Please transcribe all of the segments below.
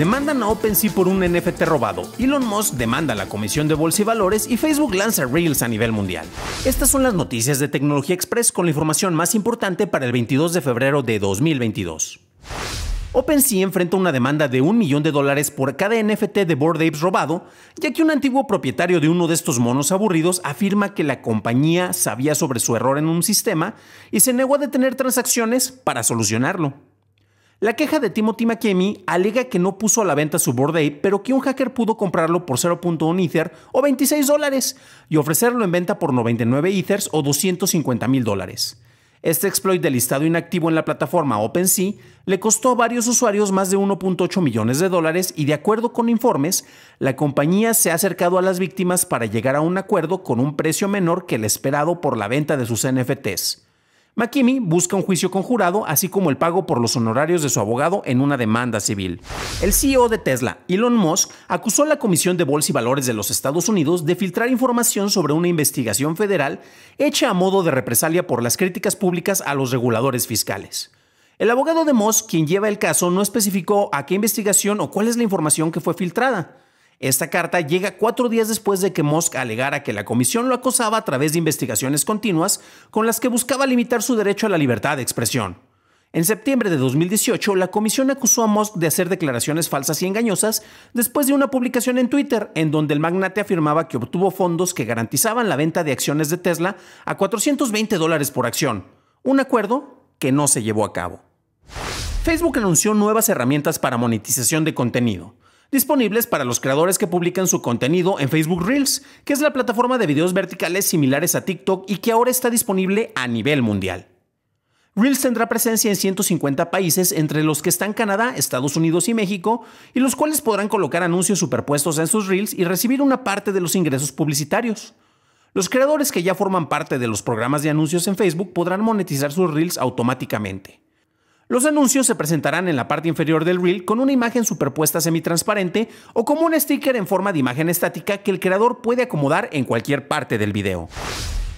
demandan a OpenSea por un NFT robado, Elon Musk demanda a la Comisión de Bolsa y Valores y Facebook lanza Reels a nivel mundial. Estas son las noticias de Tecnología Express con la información más importante para el 22 de febrero de 2022. OpenSea enfrenta una demanda de un millón de dólares por cada NFT de Bored Apes robado, ya que un antiguo propietario de uno de estos monos aburridos afirma que la compañía sabía sobre su error en un sistema y se negó a detener transacciones para solucionarlo. La queja de Timothy Timakemi alega que no puso a la venta su Bored pero que un hacker pudo comprarlo por 0.1 Ether o 26 dólares y ofrecerlo en venta por 99 Ethers o 250 mil dólares. Este exploit del listado inactivo en la plataforma OpenSea le costó a varios usuarios más de 1.8 millones de dólares y de acuerdo con informes, la compañía se ha acercado a las víctimas para llegar a un acuerdo con un precio menor que el esperado por la venta de sus NFTs. McKimmy busca un juicio conjurado, así como el pago por los honorarios de su abogado en una demanda civil. El CEO de Tesla, Elon Musk, acusó a la Comisión de Bolsa y Valores de los Estados Unidos de filtrar información sobre una investigación federal hecha a modo de represalia por las críticas públicas a los reguladores fiscales. El abogado de Musk, quien lleva el caso, no especificó a qué investigación o cuál es la información que fue filtrada. Esta carta llega cuatro días después de que Musk alegara que la comisión lo acosaba a través de investigaciones continuas con las que buscaba limitar su derecho a la libertad de expresión. En septiembre de 2018, la comisión acusó a Musk de hacer declaraciones falsas y engañosas después de una publicación en Twitter en donde el magnate afirmaba que obtuvo fondos que garantizaban la venta de acciones de Tesla a 420 dólares por acción, un acuerdo que no se llevó a cabo. Facebook anunció nuevas herramientas para monetización de contenido disponibles para los creadores que publican su contenido en Facebook Reels, que es la plataforma de videos verticales similares a TikTok y que ahora está disponible a nivel mundial. Reels tendrá presencia en 150 países, entre los que están Canadá, Estados Unidos y México, y los cuales podrán colocar anuncios superpuestos en sus Reels y recibir una parte de los ingresos publicitarios. Los creadores que ya forman parte de los programas de anuncios en Facebook podrán monetizar sus Reels automáticamente. Los anuncios se presentarán en la parte inferior del reel con una imagen superpuesta semitransparente o como un sticker en forma de imagen estática que el creador puede acomodar en cualquier parte del video.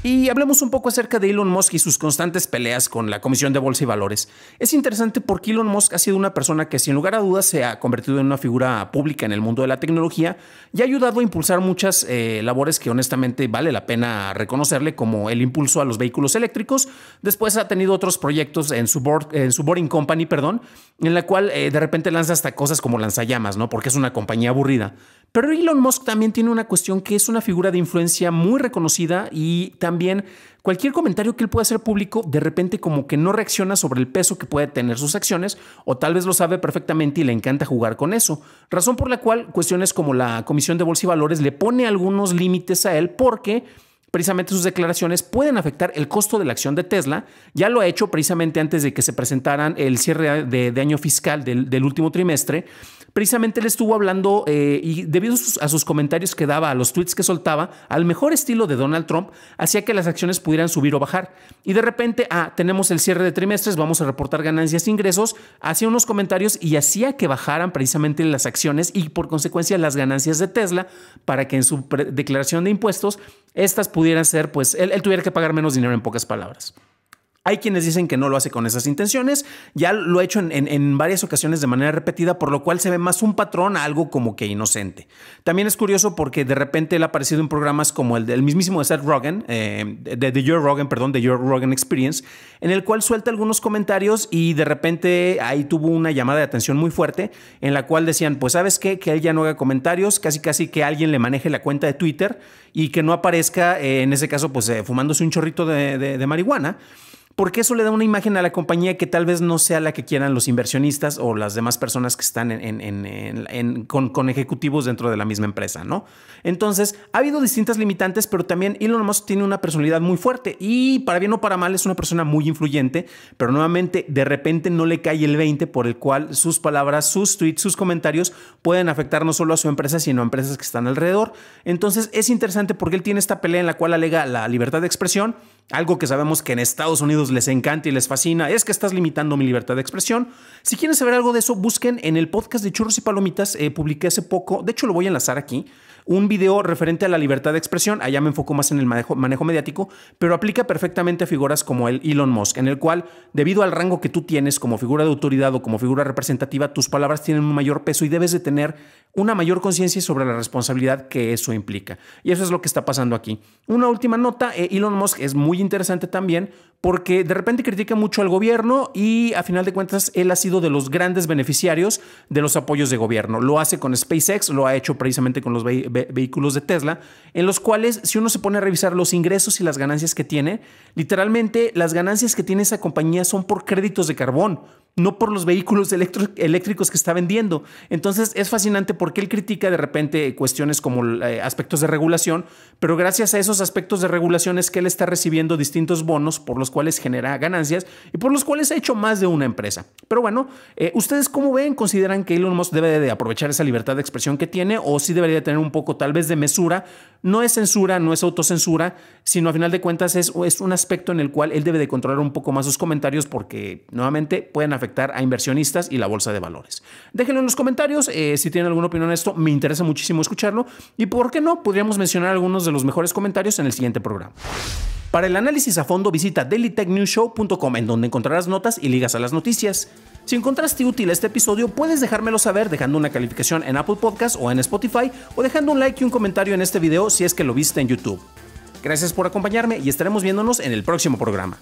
Y hablemos un poco acerca de Elon Musk y sus constantes peleas con la Comisión de Bolsa y Valores. Es interesante porque Elon Musk ha sido una persona que sin lugar a dudas se ha convertido en una figura pública en el mundo de la tecnología y ha ayudado a impulsar muchas eh, labores que honestamente vale la pena reconocerle, como el impulso a los vehículos eléctricos. Después ha tenido otros proyectos en su, board, en su boarding company, perdón, en la cual eh, de repente lanza hasta cosas como lanzallamas, ¿no? Porque es una compañía aburrida. Pero Elon Musk también tiene una cuestión que es una figura de influencia muy reconocida y también también cualquier comentario que él pueda hacer público, de repente como que no reacciona sobre el peso que puede tener sus acciones, o tal vez lo sabe perfectamente y le encanta jugar con eso. Razón por la cual cuestiones como la Comisión de Bolsa y Valores le pone algunos límites a él porque precisamente sus declaraciones pueden afectar el costo de la acción de Tesla. Ya lo ha hecho precisamente antes de que se presentaran el cierre de, año fiscal del, del, último trimestre. Precisamente él estuvo hablando eh, y debido a sus, comentarios que daba, a los tweets que soltaba, al mejor estilo de Donald Trump, hacía que las acciones pudieran subir o bajar. Y de repente, ah, tenemos el cierre de trimestres, vamos a reportar ganancias e ingresos, hacía unos comentarios y hacía que bajaran precisamente las acciones y por consecuencia las ganancias de Tesla para que en su declaración de impuestos, estas pudieran ser, pues, él tuviera que pagar menos dinero en pocas palabras. Hay quienes dicen que no lo hace con esas intenciones, ya lo ha hecho en, varias ocasiones de manera repetida, por lo cual se ve más un patrón algo como que inocente. También es curioso porque de repente él ha aparecido en programas como el del mismísimo de Seth Rogen, eh, de, Your Joe Rogan, perdón, de Your Rogan Experience, en el cual suelta algunos comentarios y de repente ahí tuvo una llamada de atención muy fuerte en la cual decían, pues sabes qué, que él ya no haga comentarios, casi casi que alguien le maneje la cuenta de Twitter y que no aparezca, eh, en ese caso, pues eh, fumándose un chorrito de marihuana porque eso le da una imagen a la compañía que tal vez no sea la que quieran los inversionistas o las demás personas que están en, con, ejecutivos dentro de la misma empresa, ¿no? Entonces, ha habido distintas limitantes, pero también Elon Musk tiene una personalidad muy fuerte y para bien o para mal es una persona muy influyente, pero nuevamente de repente no le cae el 20 por el cual sus palabras, sus tweets, sus comentarios pueden afectar no solo a su empresa, sino a empresas que están alrededor. Entonces, es interesante porque él tiene esta pelea en la cual alega la libertad de expresión, algo que sabemos que en Estados Unidos les encanta y les fascina es que estás limitando mi libertad de expresión. Si quieren saber algo de eso, busquen en el podcast de Churros y Palomitas, eh, publiqué hace poco, de hecho lo voy a enlazar aquí, un video referente a la libertad de expresión, allá me enfoco más en el manejo, mediático, pero aplica perfectamente a figuras como el Elon Musk, en el cual, debido al rango que tú tienes como figura de autoridad o como figura representativa, tus palabras tienen un mayor peso y debes de tener una mayor conciencia sobre la responsabilidad que eso implica. Y eso es lo que está pasando aquí. Una última nota, eh, Elon Musk es muy interesante también porque de repente critica mucho al gobierno y a final de cuentas él ha sido de los grandes beneficiarios de los apoyos de gobierno. Lo hace con SpaceX, lo ha hecho precisamente con los vehículos de Tesla, en los cuales si uno se pone a revisar los ingresos y las ganancias que tiene, literalmente las ganancias que tiene esa compañía son por créditos de carbón no por los vehículos eléctricos que está vendiendo. Entonces es fascinante porque él critica de repente cuestiones como eh, aspectos de regulación, pero gracias a esos aspectos de regulación es que él está recibiendo distintos bonos por los cuales genera ganancias y por los cuales ha hecho más de una empresa. Pero bueno, eh, ¿ustedes cómo ven? ¿Consideran que Elon Musk debe de aprovechar esa libertad de expresión que tiene o si debería tener un poco tal vez de mesura? No es censura, no es autocensura, sino a final de cuentas es, un aspecto en el cual él debe de controlar un poco más sus comentarios porque nuevamente pueden afectar a inversionistas y la bolsa de valores. Déjenlo en los comentarios eh, si tienen alguna opinión en esto, me interesa muchísimo escucharlo y por qué no, podríamos mencionar algunos de los mejores comentarios en el siguiente programa. Para el análisis a fondo visita dailytechnewshow.com en donde encontrarás notas y ligas a las noticias. Si encontraste útil este episodio, puedes dejármelo saber dejando una calificación en Apple Podcast o en Spotify o dejando un like y un comentario en este video si es que lo viste en YouTube. Gracias por acompañarme y estaremos viéndonos en el próximo programa.